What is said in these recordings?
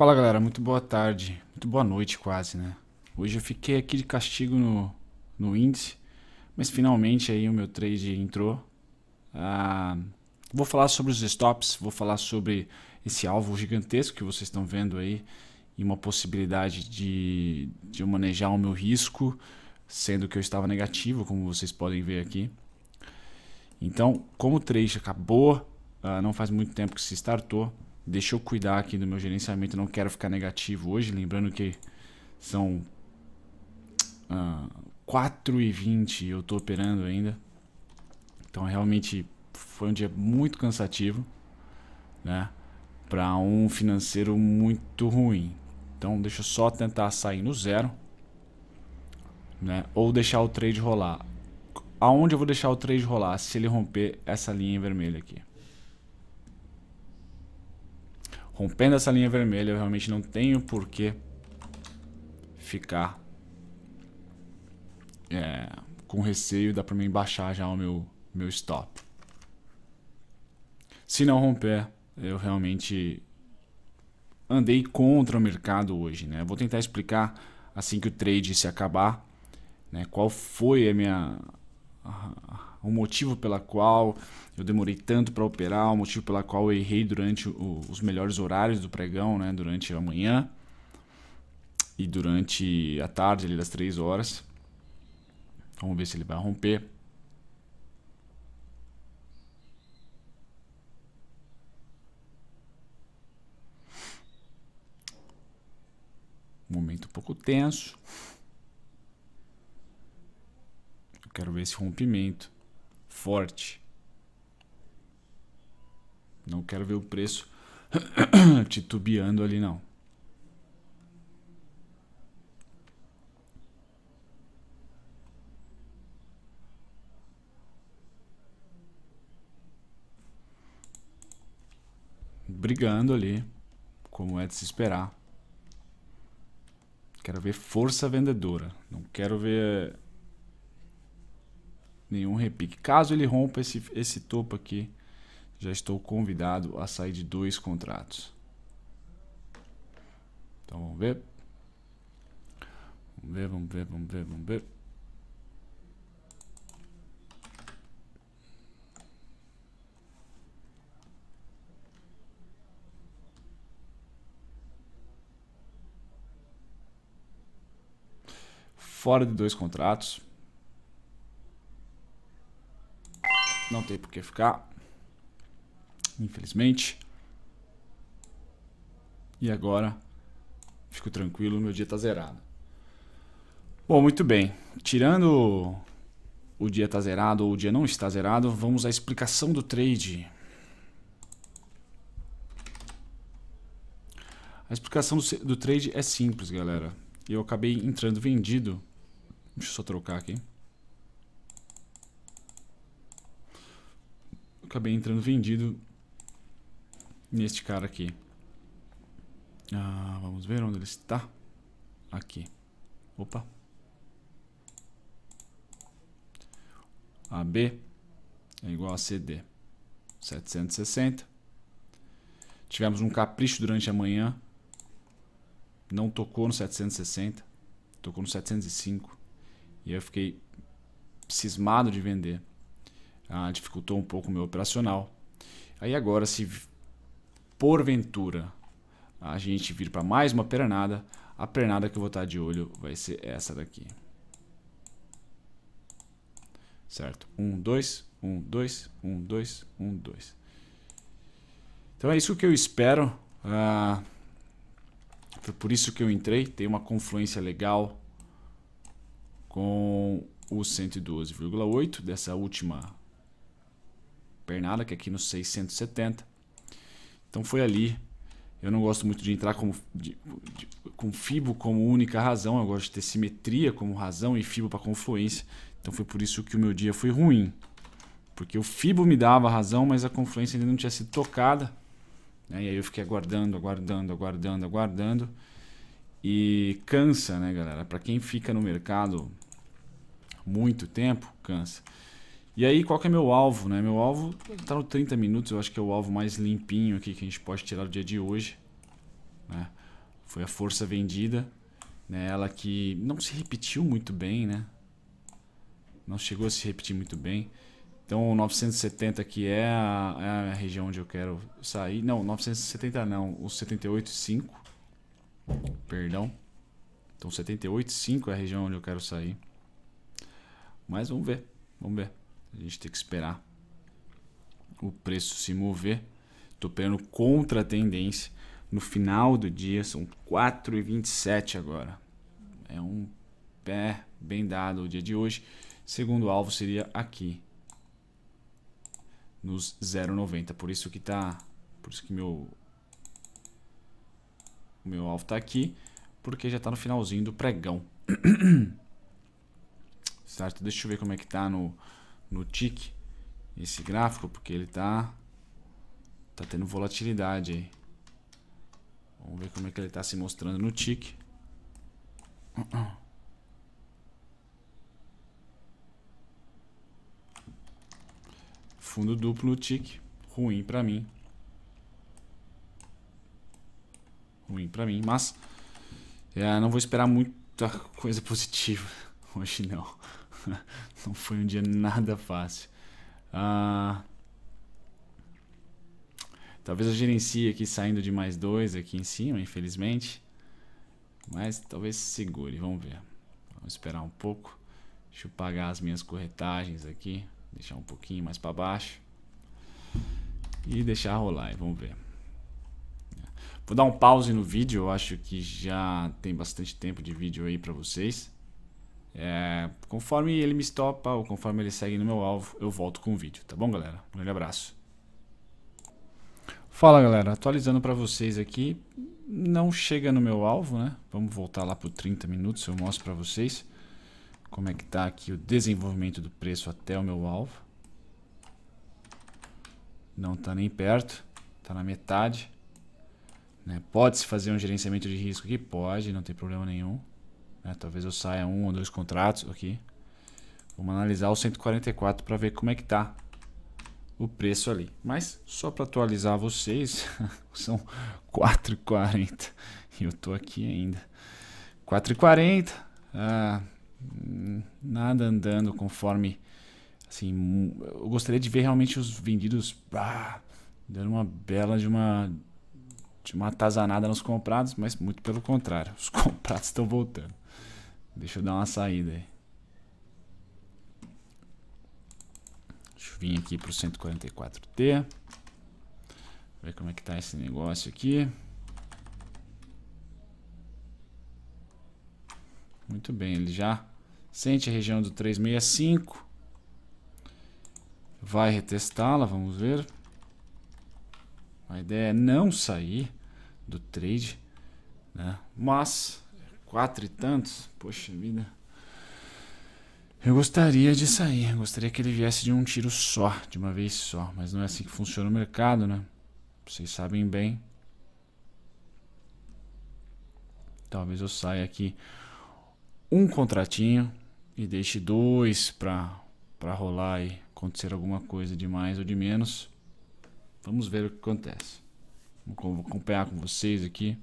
Fala galera, muito boa tarde, muito boa noite quase, né? Hoje eu fiquei aqui de castigo no, no índice, mas finalmente aí o meu trade entrou. Ah, vou falar sobre os stops, vou falar sobre esse alvo gigantesco que vocês estão vendo aí e uma possibilidade de, de eu manejar o meu risco, sendo que eu estava negativo, como vocês podem ver aqui. Então, como o trade acabou, ah, não faz muito tempo que se startou, Deixa eu cuidar aqui do meu gerenciamento, não quero ficar negativo hoje. Lembrando que são ah, 4 e 20 eu estou operando ainda. Então realmente foi um dia muito cansativo, né? Para um financeiro muito ruim. Então deixa eu só tentar sair no zero, né? Ou deixar o trade rolar. Aonde eu vou deixar o trade rolar se ele romper essa linha vermelha aqui? Rompendo essa linha vermelha, eu realmente não tenho por que ficar é, com receio. Dá para mim baixar já o meu, meu stop. Se não romper, eu realmente andei contra o mercado hoje. Né? Vou tentar explicar assim que o trade se acabar né, qual foi a minha o motivo pela qual eu demorei tanto para operar, o motivo pela qual eu errei durante o, os melhores horários do pregão, né, durante a manhã e durante a tarde ali das 3 horas. Vamos ver se ele vai romper. Momento um pouco tenso. quero ver esse rompimento forte. Não quero ver o preço titubeando ali não. Brigando ali, como é de se esperar. Quero ver força vendedora. Não quero ver nenhum repique. Caso ele rompa esse, esse topo aqui, já estou convidado a sair de dois contratos. Então vamos ver. Vamos ver, vamos ver, vamos ver, vamos ver. Fora de dois contratos. Não tem por que ficar. Infelizmente. E agora fico tranquilo, meu dia tá zerado. Bom, muito bem. Tirando o dia tá zerado ou o dia não está zerado, vamos à explicação do trade. A explicação do, do trade é simples, galera. Eu acabei entrando vendido. Deixa eu só trocar aqui. acabei entrando vendido neste cara aqui. Ah, vamos ver onde ele está. Aqui. Opa. AB é igual a CD. 760. Tivemos um capricho durante a manhã. Não tocou no 760. Tocou no 705. E eu fiquei cismado de vender ah, dificultou um pouco o meu operacional. Aí agora, se porventura a gente vir para mais uma pernada, a pernada que eu vou estar de olho vai ser essa daqui. Certo? 1, 2, 1, 2, 1, 2, 1, 2. Então é isso que eu espero. Ah, foi por isso que eu entrei. Tem uma confluência legal com o 112,8 dessa última pernada, que é aqui no 670. Então foi ali. Eu não gosto muito de entrar de, de, com FIBO como única razão. Eu gosto de ter simetria como razão e FIBO para confluência. Então foi por isso que o meu dia foi ruim. Porque o FIBO me dava razão, mas a confluência ainda não tinha sido tocada. Né? E aí eu fiquei aguardando, aguardando, aguardando, aguardando. E cansa, né, galera? Para quem fica no mercado muito tempo, cansa. E aí, qual que é meu alvo, né? Meu alvo tá no 30 minutos, eu acho que é o alvo mais limpinho aqui que a gente pode tirar do dia de hoje. Né? Foi a força vendida, né? Ela que não se repetiu muito bem, né? Não chegou a se repetir muito bem. Então, 970 aqui é a, é a região onde eu quero sair. Não, 970 não, o 78,5. Perdão. Então 78,5 é a região onde eu quero sair. Mas vamos ver, vamos ver. A gente tem que esperar o preço se mover. Estou operando contra a tendência. No final do dia, são 4,27 agora. É um pé bem dado o dia de hoje. Segundo alvo seria aqui, nos 0,90. Por isso que tá, por isso que meu meu alvo está aqui, porque já está no finalzinho do pregão. certo? Deixa eu ver como é que tá no no TIC esse gráfico, porque ele tá tá tendo volatilidade aí. Vamos ver como é que ele tá se mostrando no TIC. Fundo duplo no TIC, ruim para mim. Ruim para mim, mas é, não vou esperar muita coisa positiva hoje não. não foi um dia nada fácil. Ah, talvez eu gerencie aqui saindo de mais dois aqui em cima, infelizmente. Mas talvez segure, vamos ver. Vamos esperar um pouco. Deixa eu pagar as minhas corretagens aqui. Deixar um pouquinho mais para baixo. E deixar rolar, vamos ver. Vou dar um pause no vídeo, eu acho que já tem bastante tempo de vídeo aí para vocês. É, conforme ele me estopa ou conforme ele segue no meu alvo, eu volto com o vídeo, tá bom, galera? Um grande abraço. Fala, galera. Atualizando para vocês aqui, não chega no meu alvo, né? Vamos voltar lá por 30 minutos, eu mostro para vocês como é que tá aqui o desenvolvimento do preço até o meu alvo. Não tá nem perto, tá na metade. Né? Pode-se fazer um gerenciamento de risco aqui? Pode, não tem problema nenhum. Né? Talvez eu saia um ou dois contratos aqui. Vamos analisar o 144 para ver como é que tá o preço ali. Mas só para atualizar vocês, são 4,40 e eu tô aqui ainda. 4,40, ah, nada andando conforme assim, eu gostaria de ver realmente os vendidos dando uma bela de uma de uma atazanada nos comprados, mas muito pelo contrário, os comprados estão voltando. Deixa eu dar uma saída aí. Deixa eu vir aqui pro 144T. Ver como é que tá esse negócio aqui. Muito bem, ele já sente a região do 365. Vai retestá-la, vamos ver. A ideia é não sair do trade, né? Mas quatro e tantos, poxa vida. Eu gostaria de sair, gostaria que ele viesse de um tiro só, de uma vez só, mas não é assim que funciona o mercado, né? Vocês sabem bem. Talvez eu saia aqui um contratinho e deixe dois para para rolar e acontecer alguma coisa de mais ou de menos. Vamos ver o que acontece. Vou acompanhar com vocês aqui.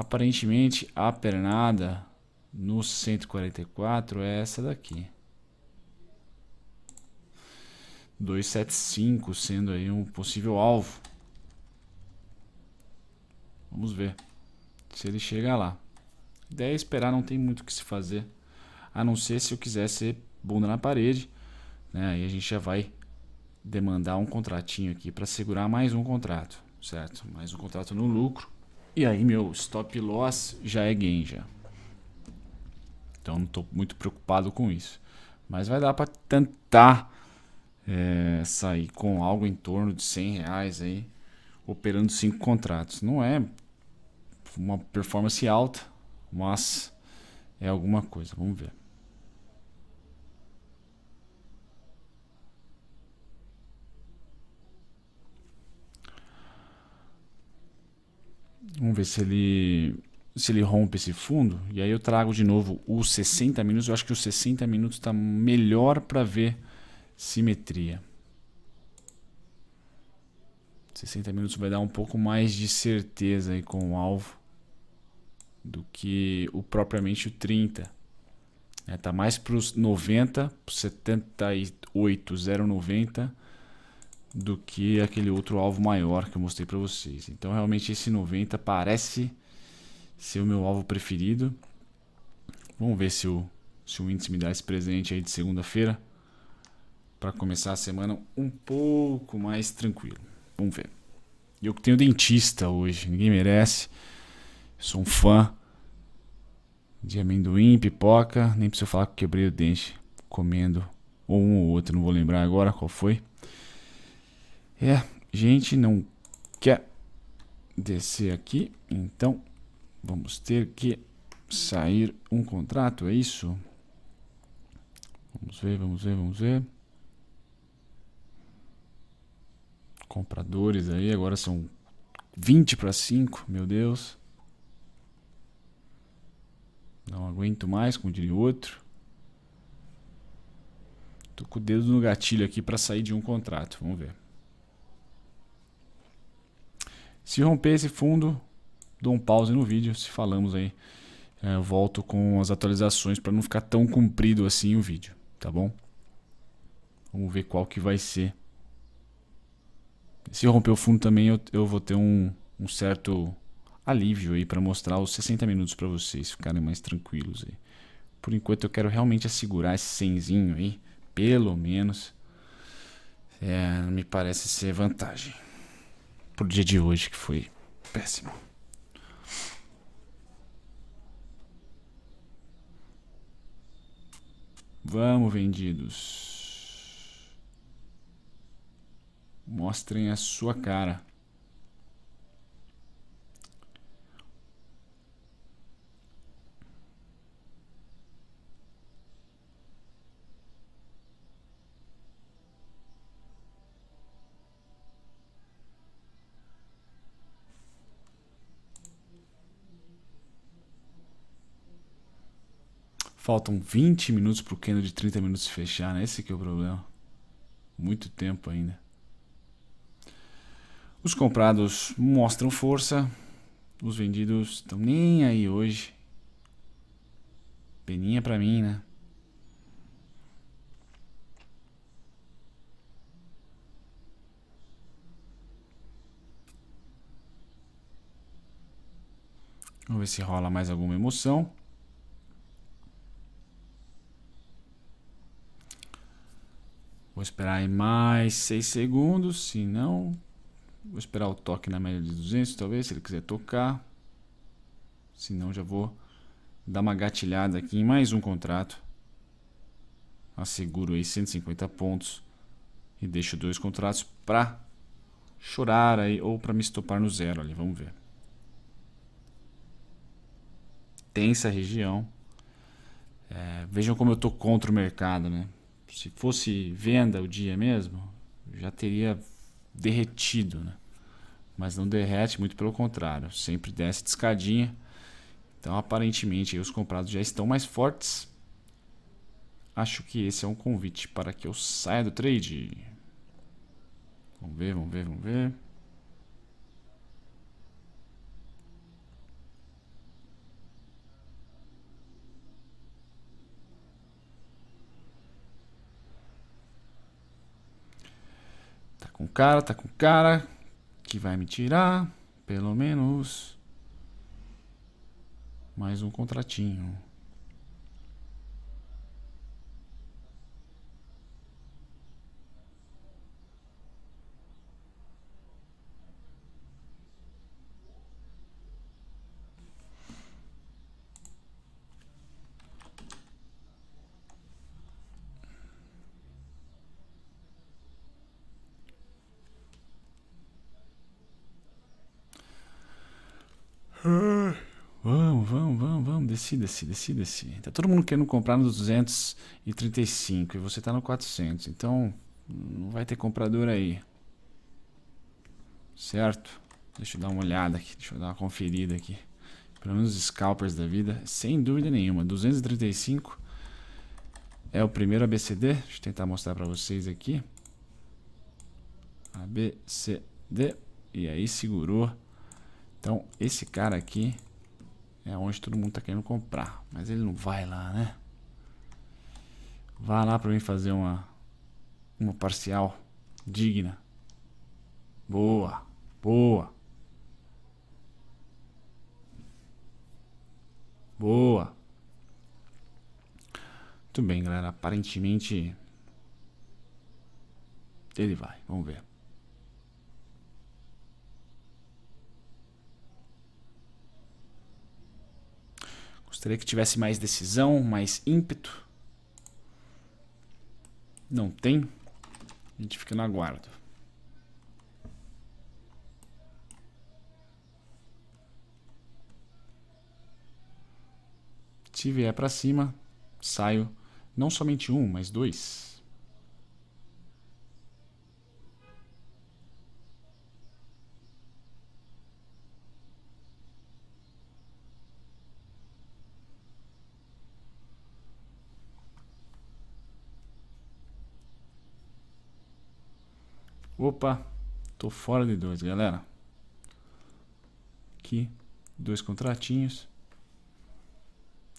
Aparentemente, a pernada no 144 é essa daqui. 275 sendo aí um possível alvo. Vamos ver se ele chega lá. A ideia é esperar, não tem muito o que se fazer. A não ser se eu quiser ser bunda na parede. Né? Aí a gente já vai demandar um contratinho aqui para segurar mais um contrato, certo? Mais um contrato no lucro. E aí meu stop loss já é gain já. Então não estou muito preocupado com isso. Mas vai dar para tentar é, sair com algo em torno de 100 reais aí, operando cinco contratos. Não é uma performance alta, mas é alguma coisa. Vamos ver. Vamos ver se ele se ele rompe esse fundo. E aí eu trago de novo os 60 minutos. Eu acho que os 60 minutos está melhor para ver simetria. 60 minutos vai dar um pouco mais de certeza aí com o alvo do que o propriamente o 30. É, tá mais para os 90, 78, 090 do que aquele outro alvo maior que eu mostrei para vocês. Então realmente esse 90 parece ser o meu alvo preferido. Vamos ver se o, se o índice me dá esse presente aí de segunda-feira para começar a semana um pouco mais tranquilo. Vamos ver. E eu que tenho dentista hoje, ninguém merece. Sou um fã de amendoim, pipoca, nem preciso falar que quebrei o dente comendo um ou outro, não vou lembrar agora qual foi. É, gente não quer descer aqui, então vamos ter que sair um contrato, é isso? Vamos ver, vamos ver, vamos ver. Compradores aí, agora são 20 para 5, meu Deus. Não aguento mais, como diria o outro. Tô com o dedo no gatilho aqui para sair de um contrato, vamos ver. Se romper esse fundo, dou um pause no vídeo, se falamos aí. É, volto com as atualizações para não ficar tão comprido assim o vídeo, tá bom? Vamos ver qual que vai ser. Se romper o fundo também, eu, eu vou ter um, um certo alívio aí para mostrar os 60 minutos para vocês ficarem mais tranquilos aí. Por enquanto eu quero realmente assegurar esse senzinho aí, pelo menos. É, me parece ser vantagem pro dia de hoje, que foi péssimo. Vamos, vendidos. Mostrem a sua cara. Faltam 20 minutos pro Kendo de 30 minutos fechar, né? Esse que é o problema. Muito tempo ainda. Os comprados mostram força. Os vendidos estão nem aí hoje. Peninha pra mim, né? Vamos ver se rola mais alguma emoção. Vou esperar aí mais 6 segundos, se não, vou esperar o toque na média de 200, talvez, se ele quiser tocar. Se não, já vou dar uma gatilhada aqui em mais um contrato. Asseguro aí 150 pontos e deixo dois contratos para chorar aí ou para me estopar no zero ali, vamos ver. Tensa região. É, vejam como eu tô contra o mercado, né? se fosse venda o dia mesmo, já teria derretido, né? Mas não derrete, muito pelo contrário, sempre desce de escadinha. Então, aparentemente, os comprados já estão mais fortes. Acho que esse é um convite para que eu saia do trade. Vamos ver, vamos ver, vamos ver. cara, tá com cara que vai me tirar, pelo menos mais um contratinho. vamos, vamos, vamos, decida-se, decida-se. Tá todo mundo querendo comprar no 235 e você tá no 400, então não vai ter comprador aí. Certo? Deixa eu dar uma olhada aqui, deixa eu dar uma conferida aqui. Pelo menos os scalpers da vida, sem dúvida nenhuma. 235 é o primeiro ABCD. Deixa eu tentar mostrar para vocês aqui. ABCD. E aí segurou. Então, esse cara aqui é onde todo mundo tá querendo comprar. Mas ele não vai lá, né? Vá lá pra mim fazer uma. Uma parcial digna. Boa. Boa. Boa. Muito bem, galera. Aparentemente. Ele vai. Vamos ver. Gostaria que tivesse mais decisão, mais ímpeto. Não tem. A gente fica no aguardo. Se vier para cima, saio não somente um, mas dois. Opa, tô fora de dois, galera. Aqui, dois contratinhos.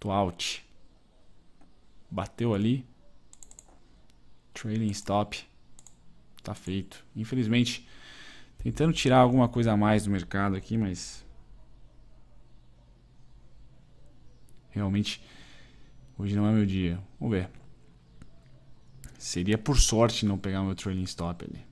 Tô out. Bateu ali. Trailing stop. Tá feito. Infelizmente, tentando tirar alguma coisa a mais do mercado aqui, mas... Realmente, hoje não é meu dia. Vamos ver. Seria por sorte não pegar meu trailing stop ali.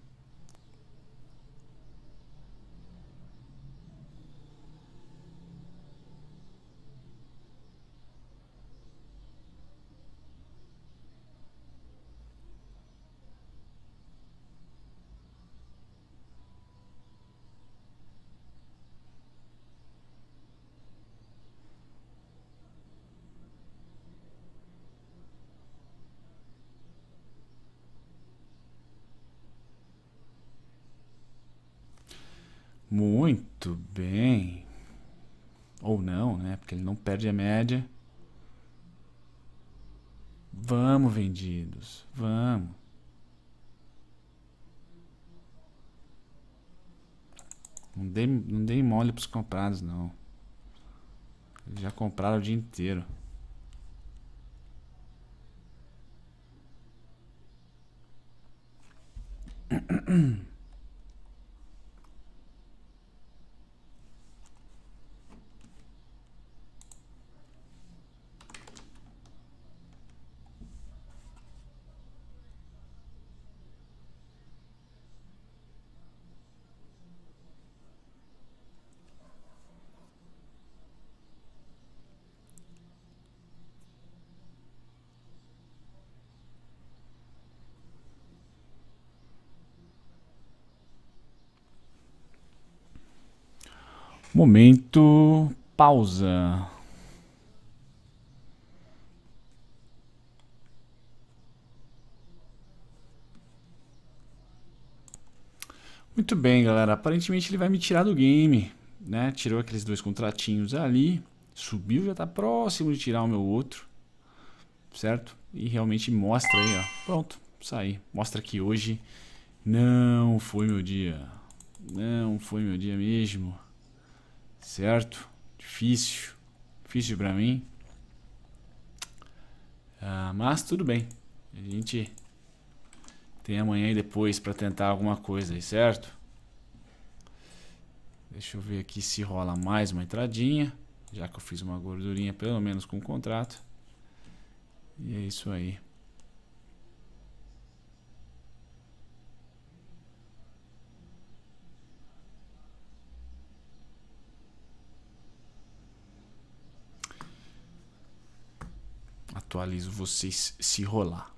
Muito bem. Ou não, né? Porque ele não perde a média. Vamos, vendidos. Vamos. Não dei, não dei mole pros comprados, não. Eles já compraram o dia inteiro. Momento pausa. Muito bem, galera. Aparentemente ele vai me tirar do game, né? Tirou aqueles dois contratinhos ali, subiu, já está próximo de tirar o meu outro, certo? E realmente mostra aí, ó. Pronto, saí. Mostra que hoje não foi meu dia. Não foi meu dia mesmo. Certo? Difícil. Difícil pra mim. Ah, mas tudo bem. A gente tem amanhã e depois pra tentar alguma coisa aí, certo? Deixa eu ver aqui se rola mais uma entradinha. Já que eu fiz uma gordurinha, pelo menos com o contrato. E é isso aí. atualizo vocês se rolar.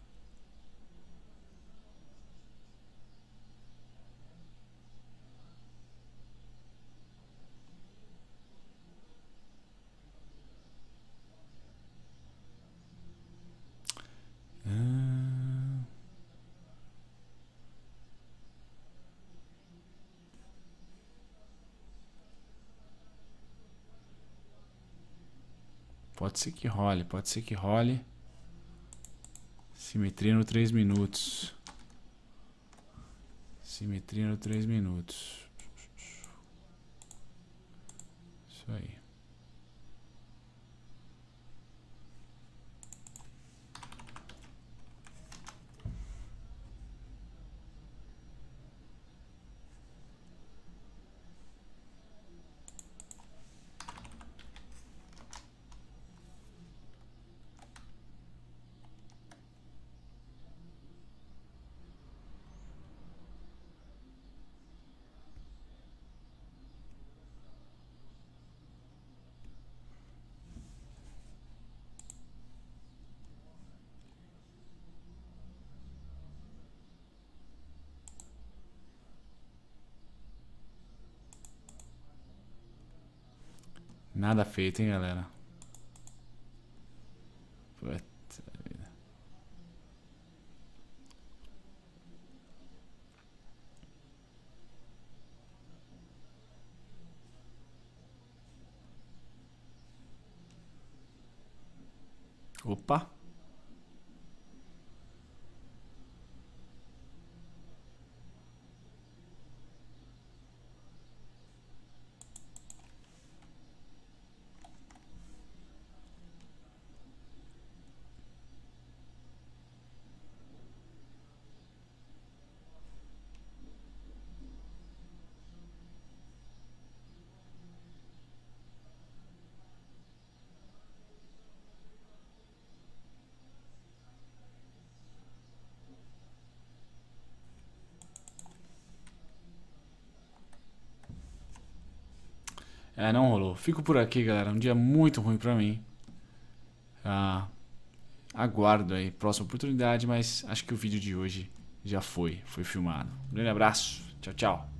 pode ser que role, pode ser que role. Simetria no 3 minutos. Simetria no 3 minutos. Isso aí. Nada feito, hein, galera? É, não rolou. Fico por aqui, galera. Um dia muito ruim pra mim. Ah, aguardo aí próxima oportunidade, mas acho que o vídeo de hoje já foi, foi filmado. Um grande abraço. Tchau, tchau.